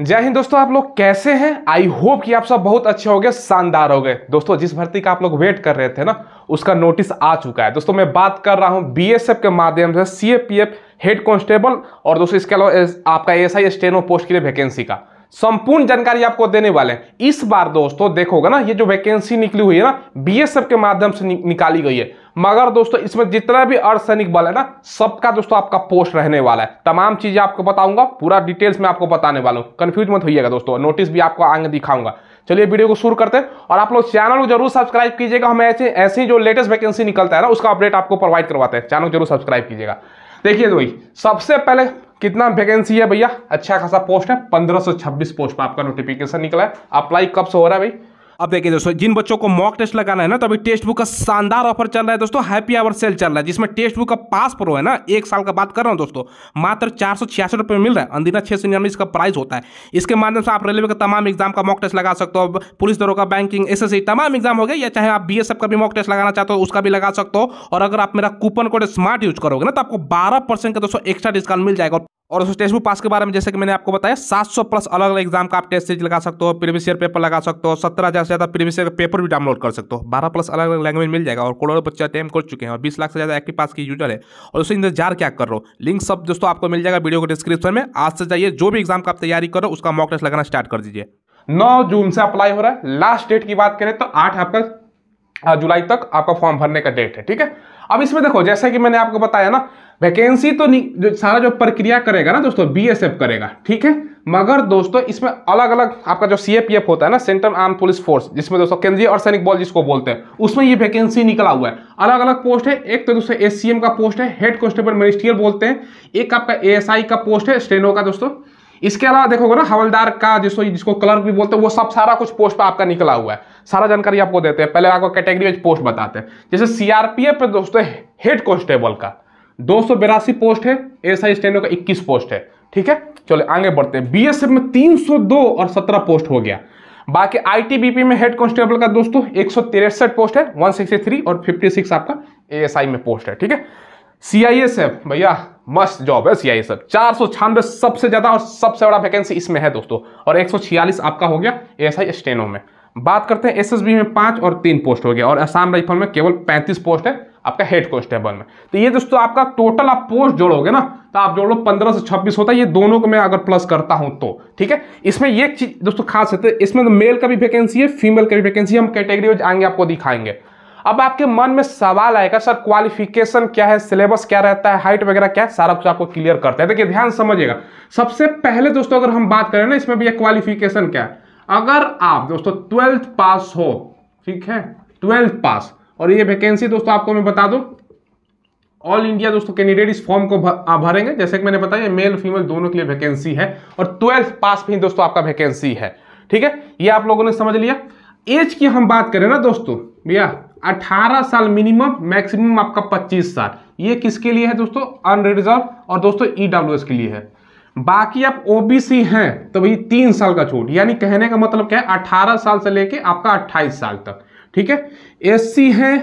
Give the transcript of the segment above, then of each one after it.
जय हिंद दोस्तों आप लोग कैसे हैं आई होप कि आप सब बहुत अच्छे हो गए शानदार हो गए दोस्तों जिस भर्ती का आप लोग वेट कर रहे थे ना उसका नोटिस आ चुका है दोस्तों मैं बात कर रहा हूं बीएसएफ के माध्यम से सीएपीएफ हेड कांस्टेबल और दोस्तों इसके अलावा आपका एस आई पोस्ट के लिए वैकेंसी का संपूर्ण जानकारी आपको देने वाले हैं इस बार दोस्तों देखोगे ना ये जो वैकेंसी निकली हुई है ना बीएसएफ के माध्यम से नि, निकाली गई है मगर दोस्तों इसमें जितना भी अर्धसैनिक बल है ना सबका दोस्तों आपका पोस्ट रहने वाला है तमाम चीजें आपको बताऊंगा पूरा डिटेल्स में आपको बताने वाला हूँ कन्फ्यूज मत होइएगा दोस्तों नोटिस भी आपको आगे दिखाऊंगा चलिए वीडियो को शुरू करते हैं और आप लोग चैनल को जरूर सब्सक्राइब कीजिएगा हम ऐसे ऐसी जो लेटेस्ट वैकेंसी निकलता है ना उसका अपडेट आपको प्रोवाइड करवाते हैं चैनल को जरूर सब्सक्राइब कीजिएगा देखिए दोई सबसे पहले कितना वैकेंसी है भैया अच्छा खासा पोस्ट है 1526 पोस्ट में आपका नोटिफिकेशन निकला है अप्लाई कब से हो रहा है भाई अब देखिए दोस्तों जिन बच्चों को मॉक टेस्ट लगाना है ना तो अभी टेस्ट बुक का शानदार ऑफर चल रहा है दोस्तों हैप्पी आवर सेल चल रहा है जिसमें टेस्ट बुक का पास प्रो है ना एक साल का बात कर रहा हूँ दोस्तों मात्र चार सौ छियासठ रुपये मिल रहा है अंदिना छः सौ निन्यानवे इसका प्राइस होता है इसके माध्यम से आप रेलवे का तमाम एग्जाम का मॉक टेस्ट लगा सकते हो पुलिस दरों का बैंकिंग एस तमाम एग्जाम हो गया या चाहे आप बी का भी मॉक टेस्ट लगाना चाहते हो उसका भी लगा सकते हो और अगर आप मेरा कूपन कोड स्मार्ट यूज करोगे ना तो आपको बारह का दोस्तों एक्स्ट्रा डिस्काउंट मिल जाएगा और उस टेक्स्ट बुक पास के बारे में जैसे कि मैंने आपको बताया 700 प्लस अलग अलग एग्जाम का आप टेस्ट सीरीज लगा सकते हो प्रीवियस ईयर पेपर लगा सकते हो सत्रह हज़ार से ज़्यादा प्रीवियस ईयर का पेपर भी डाउनलोड कर सकते हो बारह प्लस अलग अलग लैंग्वेज मिल जाएगा और करोड़ों बच्चे अटेम्प कर चुके हैं और बीस लाख से ज़्यादा एक्टिव पास के यूजर है और उसे इंतजार क्या कर रहे हो लिंक सब दोस्तों आपको मिल जाएगा वीडियो को डिस्क्रिप्शन में आज से जाइए जो भी एग्जाम का आप तैयारी करो उसका मॉक टेस्ट लगाना स्टार्ट कर दीजिए नौ जून से अप्लाई हो रहा है लास्ट डेट की बात करें तो आठ आपका हाँ, जुलाई तक आपका फॉर्म भरने का डेट है ठीक है अब इसमें देखो जैसा कि मैंने आपको बताया ना वैकेंसी तो नहीं जो सारा जो प्रक्रिया करेगा ना दोस्तों बी करेगा ठीक है मगर दोस्तों इसमें अलग अलग आपका जो सी होता है ना सेंट्रल आर्म पुलिस फोर्स जिसमें दोस्तों केंद्रीय और सैनिक बॉल जिसको बोलते हैं उसमें ये वैकेंसी निकला हुआ है अलग अलग पोस्ट है एक तो दोस्तों एस का पोस्ट है हेड कॉन्स्टेबल मिनिस्ट्रियल बोलते हैं एक आपका ए का पोस्ट है स्टेनो का दोस्तों इसके अलावा देखोगे ना हवलदार का जिसको जिसको क्लर्क भी बोलते हैं वो सब सारा कुछ पोस्ट पर आपका निकला हुआ है सारा जानकारी आपको देते हैं पहले आपको कैटेगरी वाइज पोस्ट बताते हैं जैसे सीआरपीएफ पे दोस्तों हेड कॉन्स्टेबल का दो पोस्ट है एस आई स्टैंडो का इक्कीस पोस्ट है ठीक है चलो आगे बढ़ते हैं बीएसएफ में 302 और सत्रह पोस्ट हो गया बाकी आईटीबीपी में हेड कांस्टेबल का दोस्तों एक पोस्ट है 163 और 56 आपका एएसआई में पोस्ट है ठीक है सीआईएसएफ भैया मस्त जॉब है सीआई सर चार सौ छियानवे सबसे ज़्यादा और सबसे बड़ा वैकेंसी इसमें है दोस्तों और एक सौ छियालीस आपका हो गया एस आई स्टेनो में बात करते हैं एसएसबी में पांच और तीन पोस्ट हो गया और असम राइफल में केवल पैंतीस पोस्ट है आपका हेड कॉन्स्टेबल में तो ये दोस्तों आपका टोटल आप पोस्ट जोड़ोगे ना तो आप जोड़ लो पंद्रह से छब्बीस होता है ये दोनों को मैं अगर प्लस करता हूं तो ठीक है इसमें ये चीज दोस्तों खास है तो इसमें तो मेल का भी वैकेंसी है फीमेल का भी वैकेंसी हम कैटेगरी आएंगे आपको दिखाएंगे अब आपके मन में सवाल आएगा सर क्वालिफिकेशन क्या है सिलेबस क्या रहता है हाइट वगैरह क्या है सारा कुछ आपको क्लियर करता है देखिए ध्यान समझिएगा सबसे पहले दोस्तों अगर हम बात करें ना इसमें भी क्वालिफिकेशन क्या है अगर आप दोस्तों ट्वेल्थ पास हो ठीक है ट्वेल्थ पास और ये वैकेंसी दोस्तों आपको मैं बता दू ऑल इंडिया दोस्तों कैंडिडेट इस फॉर्म को भरेंगे जैसे कि मैंने बताया मेल फीमेल दोनों के लिए वैकेंसी है और ट्वेल्थ पास भी दोस्तों आपका वैकेंसी है ठीक है ये आप लोगों ने समझ लिया एज की हम बात करें ना दोस्तों भैया 18 साल मिनिमम मैक्सिमम आपका 25 साल ये किसके लिए है दोस्तों अनरिजर्व और दोस्तों ई e के लिए है बाकी आप ओबीसी हैं तो भाई तीन साल का छूट यानी कहने का मतलब क्या है अठारह साल से लेके आपका अट्ठाईस साल तक ठीक है एससी हैं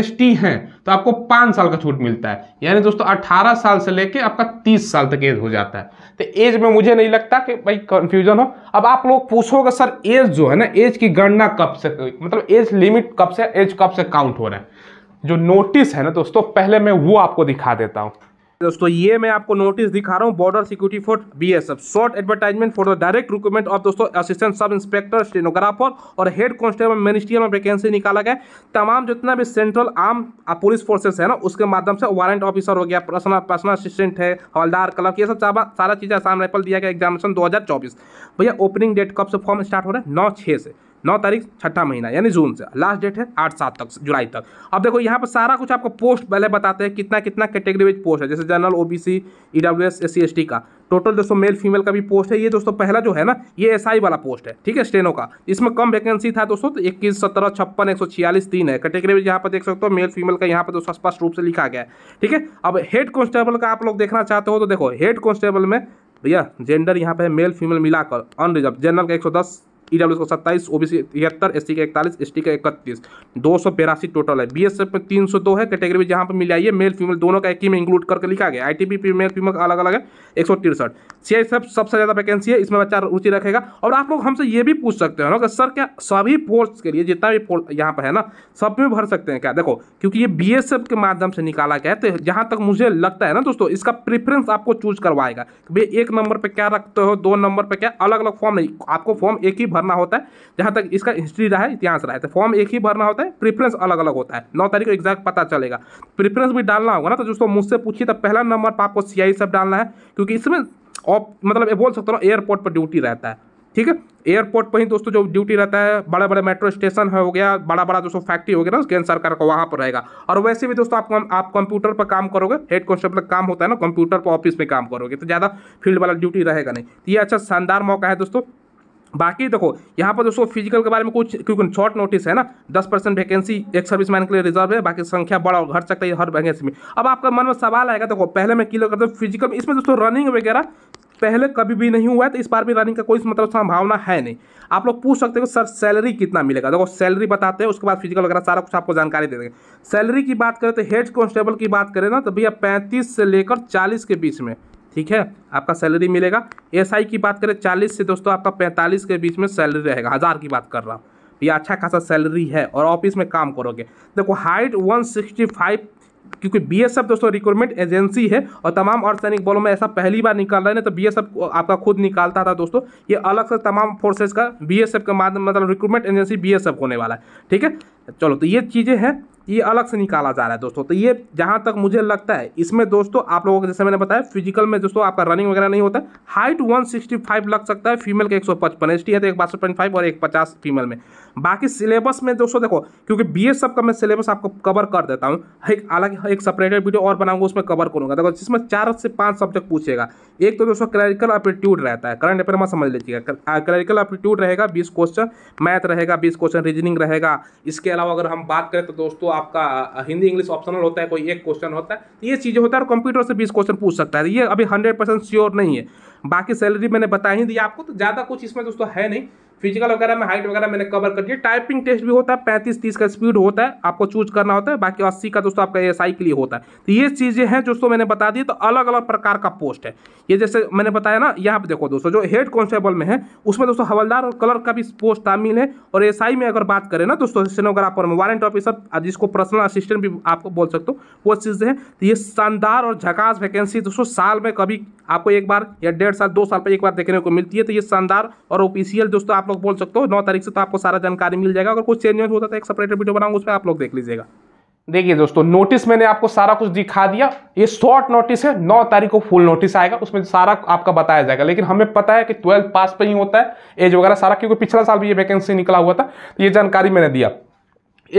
एसटी हैं तो आपको पाँच साल का छूट मिलता है यानी दोस्तों अट्ठारह साल से लेके आपका तीस साल तक एज हो जाता है तो एज में मुझे नहीं लगता कि भाई कन्फ्यूजन हो अब आप लोग पूछोगे सर एज जो है ना एज की गणना कब से मतलब एज लिमिट कब से एज कब से काउंट हो रहा है जो नोटिस है ना दोस्तों पहले मैं वो आपको दिखा देता हूँ दोस्तों ये मैं आपको नोटिस दिखा रहा हूँ border security force BSF short advertisement for the direct recruitment of दोस्तों असिस्टेंट सब इंस्पेक्टर स्टेनोग्राफर और हेड कॉन्स्टेबल मिनिस्ट्री में वैकेंसी निकाला गया तमाम जितना भी सेंट्रल आर्म पुलिस फोर्सेस है ना उसके माध्यम से वारंट ऑफिसर हो गया पर्सनल पर्सनल असिस्टेंट है हवलदार क्लर्क ये सब सारा चीज़ें आसाम राइफल दिया गया एग्जामिनेशन दो भैया ओपनिंग डेट कब से फॉर्म स्टार्ट हो रहा है नौ छः से नौ तारीख छठा महीना यानी जून से लास्ट डेट है आठ सात तक जुलाई तक अब देखो यहाँ पर सारा कुछ आपको पोस्ट पहले बताते हैं कितना कितना कैटेगरी वाइज पोस्ट है जैसे general OBC E W S S C का टोटल दोस्तों मेल फीमेल का भी पोस्ट है ये दोस्तों पहला जो है ना ये एसआई वाला पोस्ट है ठीक है स्टेनो का इसमें कम वैकेंसी था दोस्तों तो इक्कीस सत्रह छप्पन एक सौ छियालीस तीन है कैटेगरी में यहाँ पर देख सकते हो मेल फीमेल का यहाँ पर दोस्तों स्पष्ट रूप से लिखा गया है ठीक है अब हेड कांस्टेबल का आप लोग देखना चाहते हो तो देखो हेड कांस्टेबल में भैया जेंडर यहाँ पे मेल फीमेल मिलाकर अनरिजर्व जनरल का एक सौ दस ई डब्ल्यू का सत्ताईस ओ बी सी तिहत्तर एस सी का इकतालीस एस टी का इकतीस दो सौ बेरासी टोटल है बी एस एफ में तीन सौ दो है कैटेगरी में जहाँ पर मिलाइए मेल फीमेल दोनों का एक ही में इंक्लूड करके लिखा गया I T P male female अलग अलग है एक सौ तिरसठ सी आई सब सबसे ज़्यादा वैकेंसी है इसमें बच्चा रुचि रखेगा और आप लोग हमसे ये भी पूछ सकते हो ना कि सर क्या सभी पोस्ट के लिए जितना भी पोस्ट यहाँ पर है ना सब में भर सकते हैं क्या देखो क्योंकि ये बी एस एफ के माध्यम से निकाला गया तो जहाँ तक मुझे लगता है ना दोस्तों इसका प्रिफ्रेंस आपको चूज करवाएगा भाई एक नंबर पर क्या रखते हो दो नंबर पर क्या अलग अलग फॉर्म नहीं आपको फॉर्म एक ही भरना होता है जहाँ तक इसका हिस्ट्री रहा है इतिहास रहा है तो फॉर्म एक ही भरना होता है प्रीफरेंस अलग अलग होता है नौ तारीख को एग्जैक्ट पता चलेगा प्रीफरेंस भी डालना होगा ना तो दोस्तों मुझसे पूछिए तो पहला नंबर पर आपको सी सब डालना है क्योंकि इसमें ऑफ मतलब ये बोल सकते हो एयरपोर्ट पर ड्यूटी रहता है ठीक है एयरपोर्ट पर ही दोस्तों जो ड्यूटी रहता है बड़े बड़े मेट्रो स्टेशन हो गया बड़ा बड़ा दोस्तों फैक्ट्री हो गया ना केंद्र सरकार का वहाँ पर रहेगा और वैसे भी दोस्तों आप आप कंप्यूटर पर काम करोगे हेड कॉन्स्टेबल का काम होता है ना कंप्यूटर पर ऑफिस में काम करोगे तो ज़्यादा फील्ड वाला ड्यूटी रहेगा नहीं तो ये अच्छा शानदार मौका है दोस्तों बाकी देखो यहाँ पर दोस्तों फिजिकल के बारे में कुछ क्योंकि शॉर्ट नोटिस है ना दस परसेंट वैकेंसी एक सर्विस मैन के लिए रिजर्व है बाकी संख्या बड़ा और घट सकता है हर वैकेंसी में अब आपका मन में सवाल आएगा देखो पहले मैं क्लियर करता हूँ फिजिकल इसमें दोस्तों रनिंग वगैरह पहले कभी भी नहीं हुआ है तो इस बार भी रनिंग का कोई मतलब संभावना है नहीं आप लोग पूछ सकते हो सर सैलरी कितना मिलेगा देखो सैलरी बताते हैं उसके बाद फिजिकल वगैरह सारा कुछ आपको जानकारी दे देंगे सैलरी की बात करें तो हेड कॉन्स्टेबल की बात करें ना तो भैया पैंतीस से लेकर चालीस के बीच में ठीक है आपका सैलरी मिलेगा एसआई की बात करें चालीस से दोस्तों आपका पैंतालीस के बीच में सैलरी रहेगा हज़ार की बात कर रहा हूँ ये अच्छा खासा सैलरी है और ऑफिस में काम करोगे देखो हाइट 165 क्योंकि बी एस एफ दोस्तों रिक्रूटमेंट एजेंसी है और तमाम अर्धसैनिक बलों में ऐसा पहली बार निकाल रहा है ना तो बी एस एफ आपका खुद निकालता था दोस्तों ये अलग से तमाम फोर्सेज का बी एस एफ का माध्यम मतलब recruitment agency B S F होने वाला है ठीक है चलो तो ये चीज़ें हैं ये अलग से निकाला जा रहा है दोस्तों तो ये जहाँ तक मुझे लगता है इसमें दोस्तों आप लोगों को जैसे मैंने बताया फिजिकल में दोस्तों आपका रनिंग वगैरह नहीं होता हाइट 165 लग सकता है फीमेल का 155 सौ पचपन एस टी है तो एक बासठ पॉइंट फाइव और एक पचास फीमेल में बाकी सिलेबस में दोस्तों देखो क्योंकि बी एस सबका का मैं सिलेबस आपको कवर कर देता हूँ एक अलग एक सेपरेटेड वीडियो और बनाऊंगा उसमें कवर करूँगा देखो जिसमें चार से पाँच सब्जेक्ट पूछेगा एक तो दोस्तों क्लरिकल एप्टीट्यूड रहता है करंट अफेयर में समझ लीजिएगा क्लरिकल एप्टीट्यूड रहेगा बीस क्वेश्चन मैथ रहेगा बीस क्वेश्चन रीजनिंग रहेगा इसके अलावा अगर हम बात करें तो दोस्तों आपका हिंदी इंग्लिश ऑप्शनल होता है कोई एक क्वेश्चन होता है तो ये चीज़ें होता है और कंप्यूटर से बीस क्वेश्चन पूछ सकता है ये अभी हंड्रेड परसेंट श्योर नहीं है बाकी सैलरी मैंने बता ही दिया आपको तो ज़्यादा कुछ इसमें दोस्तों है नहीं फिजिकल वगैरह में हाइट वगैरह मैंने कवर कर दिया टाइपिंग टेस्ट भी होता है पैंतीस तीस का स्पीड होता है आपको चूज करना होता है बाकी अस्सी का दोस्तों आपका एस के लिए होता है तो ये चीज़ें हैं दोस्तों मैंने बता दी तो अलग अलग प्रकार का पोस्ट है ये जैसे मैंने बताया ना यहाँ पर देखो दोस्तों जो हेड कॉन्स्टेबल में है उसमें दोस्तों हवलदार और कलर का भी पोस्ट शामिल है और एस में अगर बात करें ना दोस्तों सिनोग्राफर में वारंट ऑफिसर जिसको पर्सनल असिस्टेंट भी आपको बोल सकते हो वो चीज़ें हैं तो ये शानदार और झकास वैकेंसी दोस्तों साल में कभी आपको एक बार या डेढ़ साल दो साल पर एक बार देखने को मिलती है तो ये शानदार और ऑफिशियल दोस्तों आप लोग लोग बोल सकते हो नौ तारीख से तो आपको सारा जानकारी मिल जाएगा अगर कुछ चेंज होता है एक सेपरेट वीडियो बनाऊंगा उसमें आप लोग देख लीजिएगा देखिए दोस्तों नोटिस मैंने आपको सारा कुछ दिखा दिया ये शॉर्ट नोटिस है नौ तारीख को फुल नोटिस आएगा उसमें सारा आपका बताया जाएगा लेकिन हमें पता है कि ट्वेल्थ पास पे ही होता है एज वगैरह सारा क्योंकि पिछला साल भी ये वैकेंसी निकला हुआ था तो ये जानकारी मैंने दिया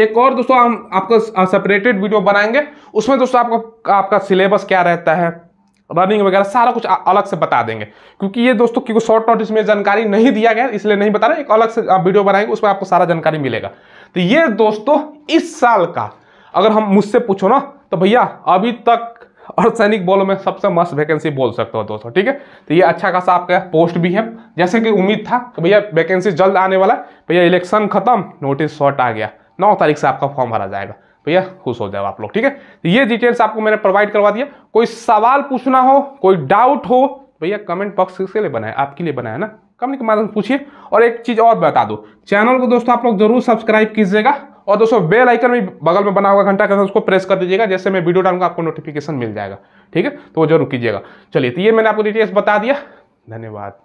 एक और दोस्तों हम आपका सेपरेटेड वीडियो बनाएंगे उसमें दोस्तों आपका आपका सिलेबस क्या रहता है रनिंग वगैरह सारा कुछ अलग से बता देंगे क्योंकि ये दोस्तों क्योंकि शॉर्ट नोटिस में जानकारी नहीं दिया गया इसलिए नहीं बता रहे एक अलग से आप वीडियो बनाएंगे उसमें आपको सारा जानकारी मिलेगा तो ये दोस्तों इस साल का अगर हम मुझसे पूछो ना तो भैया अभी तक और सैनिक बॉलों में सबसे मस्त वैकेंसी बोल सकते हो दोस्तों ठीक है तो ये अच्छा खासा आपका पोस्ट भी है जैसे कि उम्मीद था कि भैया वैकेंसी जल्द आने वाला है भैया इलेक्शन खत्म नोटिस शॉर्ट आ गया नौ तारीख से आपका फॉर्म भरा जाएगा भैया खुश हो जाओ आप लोग ठीक है तो ये डिटेल्स आपको मैंने प्रोवाइड करवा दिया कोई सवाल पूछना हो कोई डाउट हो भैया कमेंट बॉक्स किसके लिए बनाया आपके लिए बनाया ना कमेंट के माध्यम से पूछिए और एक चीज़ और बता दो चैनल को दोस्तों आप लोग जरूर सब्सक्राइब कीजिएगा और दोस्तों बेल आइकन भी बगल में बना हुआ घंटा का उसको प्रेस कर दीजिएगा जैसे मैं वीडियो डालूंगा आपको नोटिफिकेशन मिल जाएगा ठीक है तो वो जरूर कीजिएगा चलिए तो ये मैंने आपको डिटेल्स बता दिया धन्यवाद